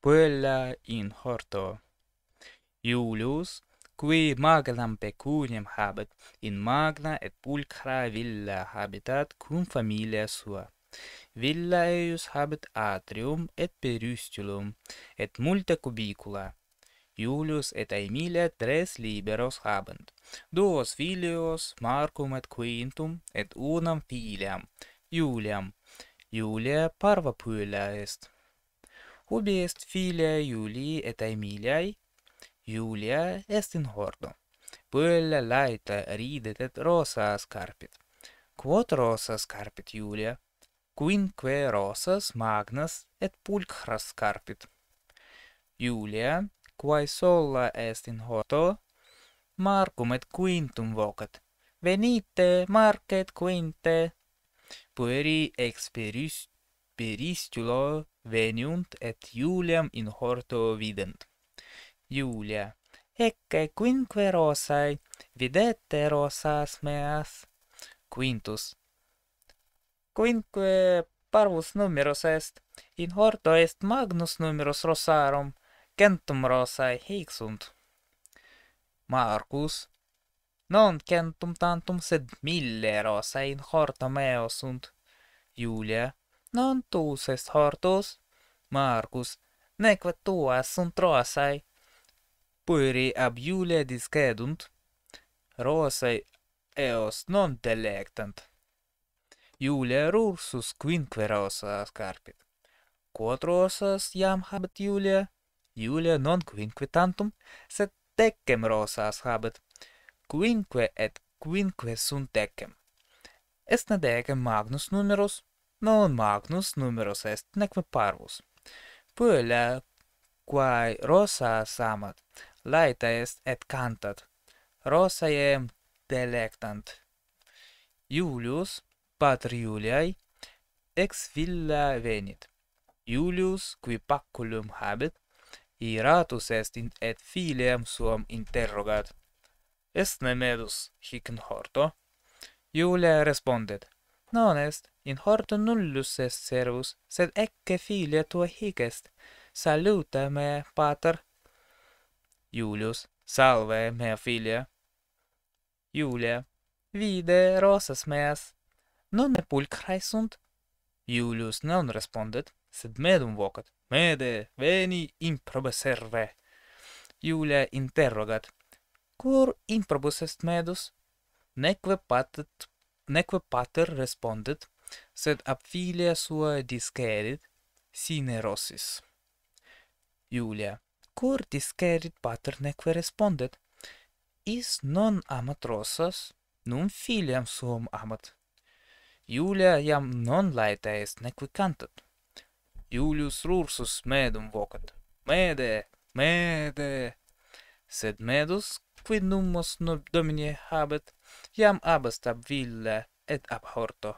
puella in horto. Iulius, qui magnam pecuniam habet, in magna et pulcra villa habitat cum familia sua. Villa eius habet atrium et perustulum, et multa cubicula. Iulius et Aemilia tres liberos habent, duos filios, Marcum et Quintum, et unam filiam, Iuliam. Iulia parva puella est. Hubi est filia Iulii et Aemiliae? Iulia est in hordo. Pulla laeta ridet et rosas scarpit. Quot rosas scarpit Iulia? Quinque rosas magnas et pulchras scarpit. Iulia, quae sola est in hordo, Marcum et quintum vocat. Venite, Marc et quinte. Pueri experis peristulo veniunt et Iuliam in horto vident. Iulia, ecce quinque rosae, videte rosas meas? Quintus, quinque parvus numeros est, in horto est magnus numeros rosarum, centum rosae hic sunt. Marcus, non centum tantum, sed mille rosae in horto meo sunt. Iulia, non tuus est hortus. Marcus, neque tuas sunt rosae. Puri ab Iulia discedunt, rosae eos non delectant. Iulia rursus quinque rosas scarpit. Quot rosas iam habet Iulia? Iulia non quinque tantum, set decem rosas habet. Quinque et quinque sunt decem. Est ne decem magnus numerus? non magnus numeros est neque parvus. Puella, quae rosa samat, laeta est et cantat, rosae delectant. Iulius, pater Iuliae, ex villa venit. Iulius, qui paculum habit, iratus est in et filiam suam interrogat. Est nemedus hic in horto? Iulia respondet, Non est in hort nullus est servus sed ecce filia tua hic est saluta me pater Iulius salve mea filia Iulia vide rosas meas non ne pulchrae sunt Iulius non respondet sed medum vocat mede veni improbe serve Iulia interrogat cur improbus est medus neque patet neque pater respondet sed ab filia sua discerit sine rosis Julia cur discerit pater neque respondet is non amat rosas non filiam suam amat Julia iam non laeta est neque cantat Julius rursus medum vocat mede mede sed medus quid numus nub domine habet, iam abest ab ville et ab horto.